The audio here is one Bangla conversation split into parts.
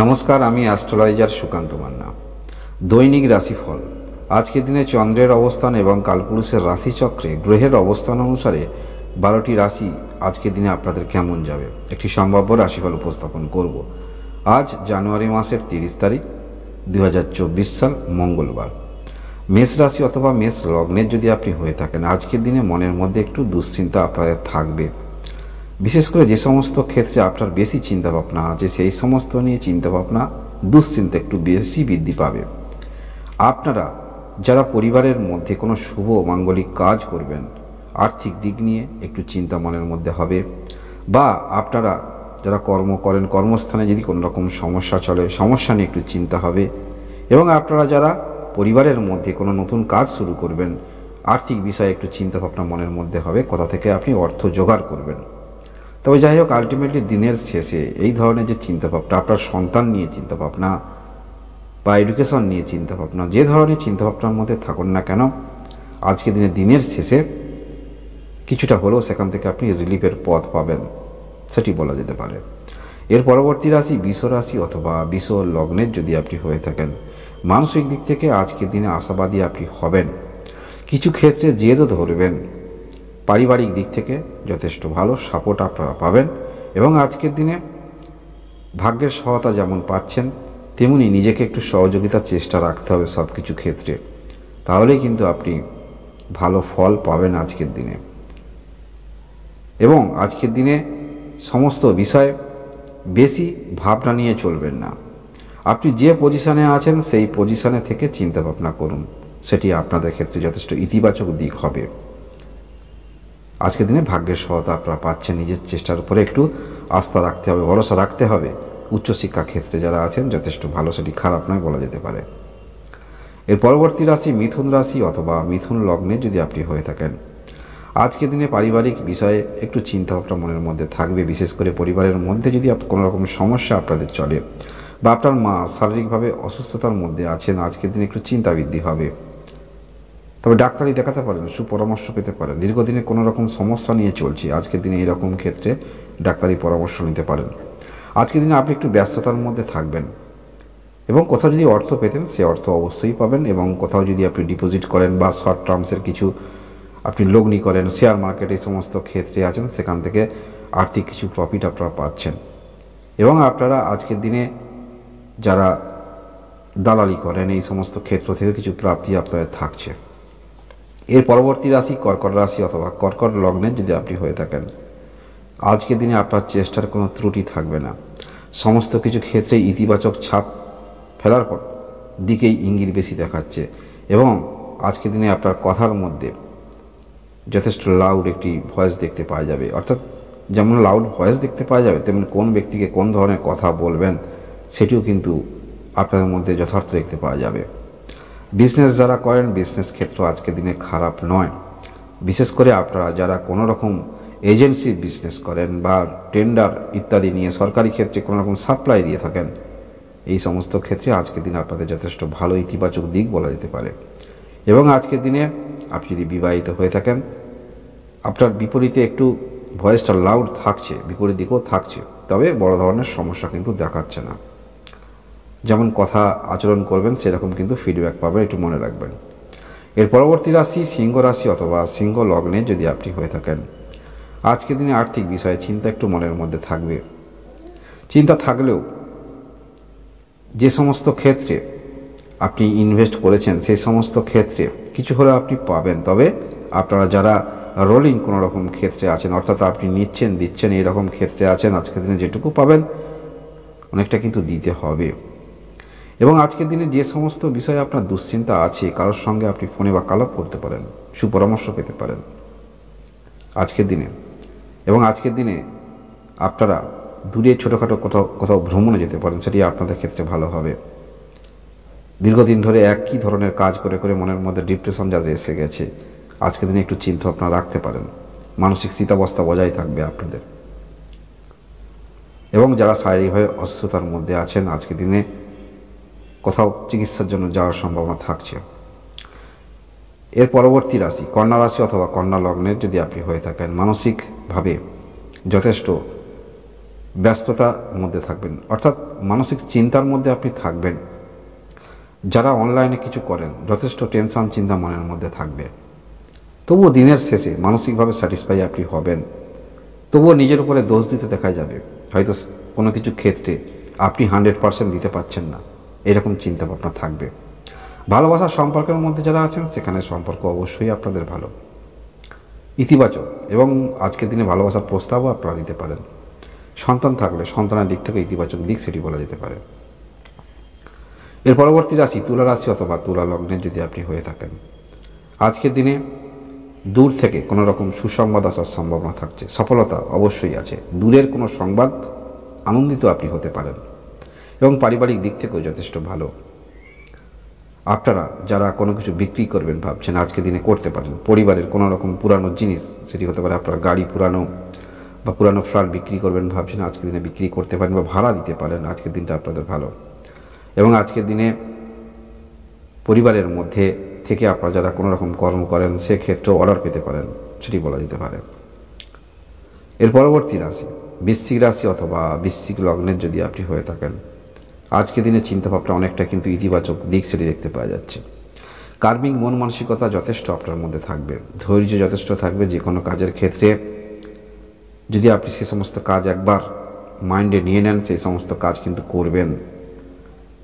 নমস্কার আমি অ্যাস্ট্রোলাইজার সুকান্ত মান্না দৈনিক রাশিফল আজকের দিনে চন্দ্রের অবস্থান এবং কালপুরুষের রাশিচক্রে গ্রহের অবস্থান অনুসারে বারোটি রাশি আজকের দিনে আপনাদের কেমন যাবে একটি সম্ভাব্য রাশিফল উপস্থাপন করব আজ জানুয়ারি মাসের তিরিশ তারিখ দুই সাল মঙ্গলবার মেষ রাশি অথবা মেষ লগ্নের যদি আপনি হয়ে থাকেন আজকের দিনে মনের মধ্যে একটু দুশ্চিন্তা আপনাদের থাকবে বিশেষ করে যে সমস্ত ক্ষেত্রে আপনার বেশি চিন্তাভাবনা আছে সেই সমস্ত নিয়ে চিন্তাভাবনা দুশ্চিন্তা একটু বেশি বৃদ্ধি পাবে আপনারা যারা পরিবারের মধ্যে কোনো শুভ মাঙ্গলিক কাজ করবেন আর্থিক দিক নিয়ে একটু চিন্তা মনের মধ্যে হবে বা আপনারা যারা কর্ম করেন কর্মস্থানে যদি কোনো রকম সমস্যা চলে সমস্যা নিয়ে একটু চিন্তা হবে এবং আপনারা যারা পরিবারের মধ্যে কোনো নতুন কাজ শুরু করবেন আর্থিক বিষয়ে একটু চিন্তাভাবনা মনের মধ্যে হবে কথা থেকে আপনি অর্থ জোগাড় করবেন তবে যাই হোক আলটিমেটলি দিনের শেষে এই ধরনের যে চিন্তাভাবনা আপনার সন্তান নিয়ে চিন্তাভাবনা বা এডুকেশন নিয়ে চিন্তাভাবনা যে ধরনের চিন্তাভাবনার মধ্যে থাকুন না কেন আজকে দিনে দিনের শেষে কিছুটা হলেও সেখান থেকে আপনি রিলিফের পথ পাবেন সেটি বলা যেতে পারে এর পরবর্তী রাশি বিষ রাশি অথবা বিষ লগ্নের যদি আপনি হয়ে থাকেন মানসিক দিক থেকে আজকের দিনে আশাবাদী আপনি হবেন কিছু ক্ষেত্রে জেদও ধরবেন পারিবারিক দিক থেকে যথেষ্ট ভালো সাপোর্ট আপনারা পাবেন এবং আজকের দিনে ভাগ্যের সহায়তা যেমন পাচ্ছেন তেমনি নিজেকে একটু সহযোগিতার চেষ্টা রাখতে হবে সব কিছু ক্ষেত্রে তাহলেই কিন্তু আপনি ভালো ফল পাবেন আজকের দিনে এবং আজকের দিনে সমস্ত বিষয়ে বেশি ভাবনা নিয়ে চলবেন না আপনি যে পজিশানে আছেন সেই পজিশানে থেকে চিন্তা ভাবনা করুন সেটি আপনাদের ক্ষেত্রে যথেষ্ট ইতিবাচক দিক হবে আজকের দিনে ভাগ্যের সহায়তা আপনারা পাচ্ছেন নিজের চেষ্টার উপরে একটু আস্থা রাখতে হবে ভরসা রাখতে হবে উচ্চশিক্ষা ক্ষেত্রে যারা আছেন যথেষ্ট ভালো সেটি খারাপ নয় বলা যেতে পারে এর পরবর্তী রাশি মিথুন রাশি অথবা মিথুন লগ্নে যদি আপনি হয়ে থাকেন আজকের দিনে পারিবারিক বিষয়ে একটু চিন্তা ভাবনা মনের মধ্যে থাকবে বিশেষ করে পরিবারের মধ্যে যদি কোনো রকম সমস্যা আপনাদের চলে বা আপনার মা শারীরিকভাবে অসুস্থতার মধ্যে আছেন আজকের দিনে একটু চিন্তাবৃদ্ধি হবে তবে ডাক্তারই দেখাতে পারেন সুপরামর্শ পেতে পারেন দীর্ঘদিনে কোনো রকম সমস্যা নিয়ে চলছে আজকের দিনে এরকম ক্ষেত্রে ডাক্তারি পরামর্শ নিতে পারেন আজকের দিনে আপনি একটু ব্যস্ততার মধ্যে থাকবেন এবং কোথাও যদি অর্থ পেতেন সে অর্থ অবশ্যই পাবেন এবং কোথাও যদি আপনি ডিপোজিট করেন বা শর্ট টার্মসের কিছু আপনি লগ্নি করেন শেয়ার মার্কেট এই সমস্ত ক্ষেত্রে আছেন সেখান থেকে আর্থিক কিছু প্রফিট আপনারা পাচ্ছেন এবং আপনারা আজকের দিনে যারা দালালি করেন এই সমস্ত ক্ষেত্র থেকে কিছু প্রাপ্তি আপনাদের থাকছে এর পরবর্তী রাশি কর্কট রাশি অথবা কর্কট লগ্নে যদি আপনি হয়ে থাকেন আজকে দিনে আপনার চেষ্টার কোনো ত্রুটি থাকবে না সমস্ত কিছু ক্ষেত্রে ইতিবাচক ছাপ ফেলার পর দিকেই ইঙ্গিত বেশি দেখাচ্ছে এবং আজকে দিনে আপনার কথার মধ্যে যথেষ্ট লাউড একটি ভয়েস দেখতে পাওয়া যাবে অর্থাৎ যেমন লাউড ভয়েস দেখতে পাওয়া যাবে তেমনি কোন ব্যক্তিকে কোন ধরনের কথা বলবেন সেটিও কিন্তু আপনাদের মধ্যে যথার্থ দেখতে পাওয়া যাবে বিজনেস যারা করেন বিজনেস ক্ষেত্র আজকে দিনে খারাপ নয় বিশেষ করে আপনারা যারা কোনো রকম এজেন্সি বিজনেস করেন বা টেন্ডার ইত্যাদি নিয়ে সরকারি ক্ষেত্রে কোনো রকম সাপ্লাই দিয়ে থাকেন এই সমস্ত ক্ষেত্রে আজকের দিনে আপনাদের যথেষ্ট ভালো ইতিবাচক দিক বলা যেতে পারে এবং আজকের দিনে আপনি যদি বিবাহিত হয়ে থাকেন আপনার বিপরীতে একটু ভয়েসটা লাউড থাকছে বিপরীত দিকেও থাকছে তবে বড় ধরনের সমস্যা কিন্তু দেখাচ্ছে না যেমন কথা আচরণ করবেন সেরকম কিন্তু ফিডব্যাক পাবেন একটু মনে রাখবেন এর পরবর্তী রাশি সিংহ রাশি অথবা সিংহ লগ্নে যদি আপনি হয়ে থাকেন আজকের দিনে আর্থিক বিষয়ে চিন্তা একটু মনের মধ্যে থাকবে চিন্তা থাকলেও যে সমস্ত ক্ষেত্রে আপনি ইনভেস্ট করেছেন সেই সমস্ত ক্ষেত্রে কিছু হলে আপনি পাবেন তবে আপনারা যারা রোলিং কোনো রকম ক্ষেত্রে আছেন অর্থাৎ আপনি নিচ্ছেন দিচ্ছেন এরকম ক্ষেত্রে আছেন আজকের দিনে যেটুকু পাবেন অনেকটা কিন্তু দিতে হবে এবং আজকের দিনে যে সমস্ত বিষয়ে আপনার দুশ্চিন্তা আছে কারোর সঙ্গে আপনি ফোনে বার্তালাপ করতে পারেন সুপরামর্শ পেতে পারেন আজকের দিনে এবং আজকের দিনে আপনারা দূরে ছোটোখাটো কোথাও কোথাও ভ্রমণে যেতে পারেন সেটি আপনাদের ক্ষেত্রে ভালো হবে দীর্ঘদিন ধরে একই ধরনের কাজ করে করে মনের মধ্যে ডিপ্রেশন যাদের এসে গেছে আজকের দিনে একটু চিন্তা আপনারা রাখতে পারেন মানসিক স্থিতাবস্থা বজায় থাকবে আপনাদের এবং যারা শারীরিকভাবে অসুস্থতার মধ্যে আছেন আজকের দিনে কোথাও চিকিৎসার জন্য যাওয়ার সম্ভাবনা থাকছে এর পরবর্তী রাশি কন্যা রাশি অথবা কন্যা লগ্নে যদি আপনি হয়ে থাকেন মানসিকভাবে যথেষ্ট ব্যস্ততার মধ্যে থাকবেন অর্থাৎ মানসিক চিন্তার মধ্যে আপনি থাকবেন যারা অনলাইনে কিছু করেন যথেষ্ট টেনশন চিন্তা মনের মধ্যে থাকবে তবুও দিনের শেষে মানসিকভাবে স্যাটিসফাই আপনি হবেন তবুও নিজের উপরে দোষ দিতে দেখা যাবে হয়তো কোনো কিছু ক্ষেত্রে আপনি হান্ড্রেড পারসেন্ট দিতে পারছেন না এরকম চিন্তা ভাবনা থাকবে ভালোবাসার সম্পর্কের মধ্যে যারা আছেন সেখানে সম্পর্ক অবশ্যই আপনাদের ভালো ইতিবাচক এবং আজকের দিনে ভালোবাসার প্রস্তাবও আপনারা দিতে পারেন সন্তান থাকলে সন্তানের দিক থেকে ইতিবাচক দিক সেটি বলা যেতে পারে এর পরবর্তী রাশি তুলা রাশি অথবা তুলা লগ্নে যদি আপনি হয়ে থাকেন আজকের দিনে দূর থেকে কোনো রকম সুসংবাদ আসার সম্ভাবনা থাকছে সফলতা অবশ্যই আছে দূরের কোনো সংবাদ আনন্দিত আপনি হতে পারেন এবং পারিবারিক দিক থেকেও যথেষ্ট ভালো আপনারা যারা কোনো কিছু বিক্রি করবেন ভাবছেন আজকে দিনে করতে পারেন পরিবারের কোনো রকম পুরানো জিনিস সেটি হতে পারে আপনার গাড়ি পুরানো বা পুরানো ফ্ল্যাট বিক্রি করবেন ভাবছেন আজকে দিনে বিক্রি করতে পারেন বা ভাড়া দিতে পারেন আজকের দিনটা আপনাদের ভালো এবং আজকের দিনে পরিবারের মধ্যে থেকে আপনারা যারা কোনো রকম কর্ম করেন সেক্ষেত্রেও অর্ডার পেতে পারেন সেটি বলা যেতে পারে এর পরবর্তী রাশি বৃশ্চিক রাশি অথবা বৃশ্চিক লগ্নের যদি আপনি হয়ে থাকেন আজকে দিনে চিন্তাভাবনা অনেকটা কিন্তু ইতিবাচক দিক সেটি দেখতে পাওয়া যাচ্ছে কার্মিক মন মানসিকতা যথেষ্ট আপনার মধ্যে থাকবে ধৈর্য যথেষ্ট থাকবে যে কোনো কাজের ক্ষেত্রে যদি আপনি সে সমস্ত কাজ একবার মাইন্ডে নিয়ে নেন সেই সমস্ত কাজ কিন্তু করবেন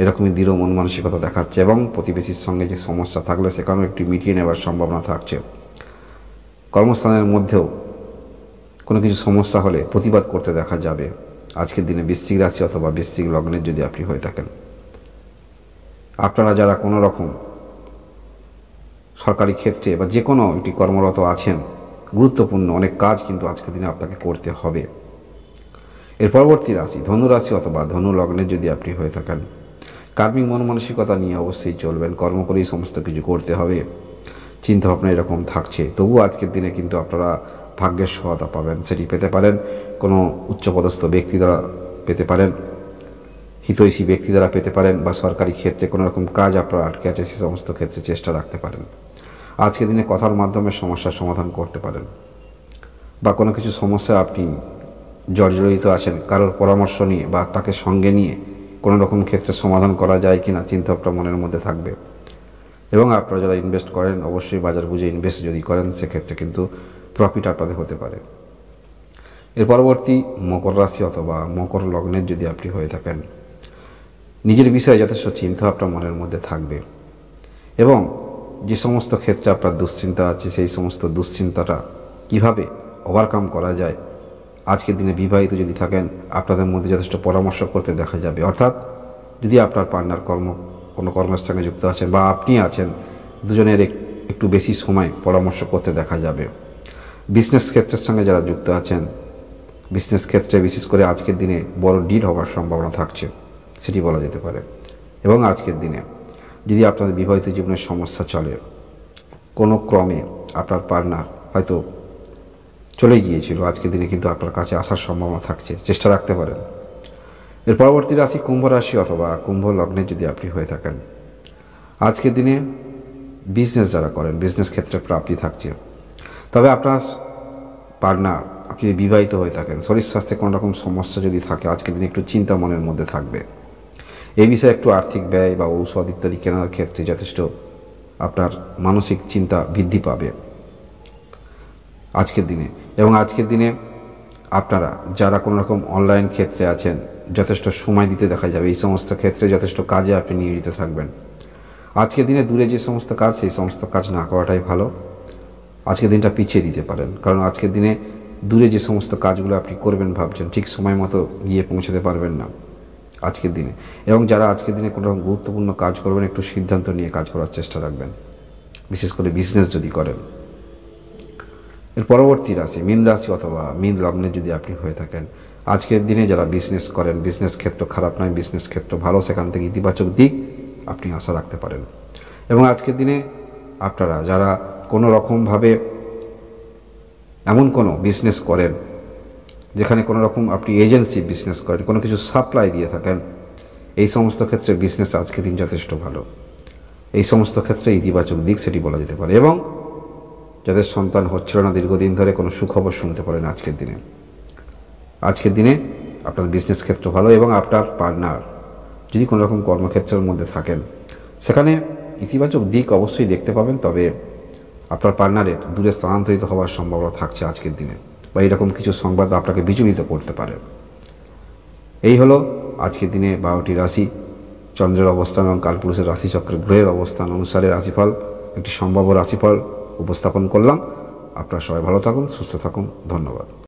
এরকমই দৃঢ় মন মানসিকতা দেখাচ্ছে এবং প্রতিবেশীর সঙ্গে যে সমস্যা থাকলে সেখানেও একটি মিটিয়ে নেওয়ার সম্ভাবনা থাকছে কর্মস্থানের মধ্যেও কোনো কিছু সমস্যা হলে প্রতিবাদ করতে দেখা যাবে আজকের দিনে বৃশ্চিক রাশি অথবা বৃশ্চিক লগ্নের যদি আপনি হয়ে থাকেন আপনারা যারা কোনো রকম সরকারি ক্ষেত্রে বা যে কোনো একটি কর্মরত আছেন গুরুত্বপূর্ণ অনেক কাজ কিন্তু আজকের দিনে আপনাকে করতে হবে এর পরবর্তী রাশি ধনু রাশি অথবা ধনু লগ্নে যদি আপনি হয়ে থাকেন কার্মিক মন মানসিকতা নিয়ে অবশ্যই চলবেন কর্ম করেই সমস্ত কিছু করতে হবে চিন্তাভাবনা এরকম থাকছে তবু আজকের দিনে কিন্তু আপনারা ভাগ্যের সহায়তা পাবেন সেটি পেতে পারেন কোনো উচ্চপদস্থ ব্যক্তি দ্বারা পেতে পারেন হিতৈষী ব্যক্তি দ্বারা পেতে পারেন বা সরকারি ক্ষেত্রে কোনো রকম কাজ আপনার আটকে আছে সে সমস্ত ক্ষেত্রে চেষ্টা রাখতে পারেন আজকে দিনে কথার মাধ্যমে সমস্যার সমাধান করতে পারেন বা কোনো কিছু সমস্যা আপনি জর্জরিত আছেন কারোর পরামর্শ নিয়ে বা তাকে সঙ্গে নিয়ে কোনো রকম ক্ষেত্রে সমাধান করা যায় কি না চিন্তা আপনার মনের মধ্যে থাকবে এবং আপনারা যারা ইনভেস্ট করেন অবশ্যই বাজার বুঝে ইনভেস্ট যদি করেন সেক্ষেত্রে কিন্তু প্রফিট আপনাদের হতে পারে এর পরবর্তী মকর রাশি অথবা মকর লগ্নের যদি আপনি হয়ে থাকেন নিজের বিষয়ে যথেষ্ট চিন্তা আপনার মনের মধ্যে থাকবে এবং যে সমস্ত ক্ষেত্রে আপনার দুশ্চিন্তা আছে সেই সমস্ত দুশ্চিন্তাটা কিভাবে ওভারকাম করা যায় আজকের দিনে বিবাহিত যদি থাকেন আপনাদের মধ্যে যথেষ্ট পরামর্শ করতে দেখা যাবে অর্থাৎ যদি আপনার পার্টনার কর্ম কোনো কর্মের সঙ্গে যুক্ত আছেন বা আপনি আছেন দুজনের একটু বেশি সময় পরামর্শ করতে দেখা যাবে বিজনেস ক্ষেত্রের সঙ্গে যারা যুক্ত আছেন বিজনেস ক্ষেত্রে বিশেষ করে আজকের দিনে বড় ডিল হওয়ার সম্ভাবনা থাকছে সেটি বলা যেতে পারে এবং আজকের দিনে যদি আপনাদের বিবাহিত জীবনের সমস্যা চলে কোনো ক্রমে আপনার পার্টনার হয়তো চলে গিয়েছিল আজকের দিনে কিন্তু আপনার কাছে আসার সম্ভাবনা থাকছে চেষ্টা রাখতে পারেন এর পরবর্তী রাশি কুম্ভ রাশি অথবা কুম্ভ লগ্নে যদি আপনি হয়ে থাকেন আজকের দিনে বিজনেস যারা করেন বিজনেস ক্ষেত্রে প্রাপ্তি থাকছে তবে আপনার পার্টনার আপনি যদি বিবাহিত হয়ে থাকেন শরীর স্বাস্থ্যে কোনো রকম সমস্যা যদি থাকে আজকের দিনে একটু চিন্তা মনের মধ্যে থাকবে এই বিষয়ে একটু আর্থিক ব্যয় বা ঔষধ ইত্যাদি কেনার ক্ষেত্রে যথেষ্ট আপনার মানসিক চিন্তা বৃদ্ধি পাবে আজকের দিনে এবং আজকের দিনে আপনারা যারা কোনো রকম অনলাইন ক্ষেত্রে আছেন যথেষ্ট সময় দিতে দেখা যাবে এই সমস্ত ক্ষেত্রে যথেষ্ট কাজে আপনি নিয়োজিত থাকবেন আজকের দিনে দূরে যে সমস্ত কাজ সেই সমস্ত কাজ না করাটাই ভালো আজকের দিনটা পিছিয়ে দিতে পারেন কারণ আজকের দিনে দূরে যে সমস্ত কাজগুলো আপনি করবেন ভাবছেন ঠিক সময় মতো গিয়ে পৌঁছাতে পারবেন না আজকের দিনে এবং যারা আজকের দিনে কোনো রকম গুরুত্বপূর্ণ কাজ করবেন একটু সিদ্ধান্ত নিয়ে কাজ করার চেষ্টা রাখবেন বিশেষ করে বিজনেস যদি করেন এর পরবর্তী রাশি মীন রাশি অথবা মীন লগ্নে যদি আপনি হয়ে থাকেন আজকের দিনে যারা বিজনেস করেন বিজনেস ক্ষেত্র খারাপ নয় বিজনেস ক্ষেত্র ভালো সেখান থেকে ইতিবাচক দিক আপনি আশা রাখতে পারেন এবং আজকের দিনে আপনারা যারা কোনো রকমভাবে এমন কোনো বিজনেস করেন যেখানে কোনো রকম আপনি এজেন্সি বিজনেস করেন কোনো কিছু সাপ্লাই দিয়ে থাকেন এই সমস্ত ক্ষেত্রে বিজনেস আজকে দিন যথেষ্ট ভালো এই সমস্ত ক্ষেত্রে ইতিবাচক দিক সেটি বলা যেতে পারে এবং যাদের সন্তান হচ্ছিল না দীর্ঘদিন ধরে কোনো সুখবর শুনতে পারেন আজকের দিনে আজকের দিনে আপনার বিজনেস ক্ষেত্র ভালো এবং আপনার পার্টনার যদি কোনো রকম কর্মক্ষেত্রের মধ্যে থাকেন সেখানে ইতিবাচক দিক অবশ্যই দেখতে পাবেন তবে আপনার পার্টনারের দূরে স্থানান্তরিত হওয়ার সম্ভাবনা থাকছে আজকের দিনে বা এরকম কিছু সংবাদ আপনাকে বিচলিত করতে পারে এই হলো আজকের দিনে বারোটি রাশি চন্দ্রের অবস্থান এবং কালপুরুষের রাশিচক্রের গ্রহের অবস্থান অনুসারে রাশিফল একটি সম্ভাব্য রাশিফল উপস্থাপন করলাম আপনারা সবাই ভালো থাকুন সুস্থ থাকুন ধন্যবাদ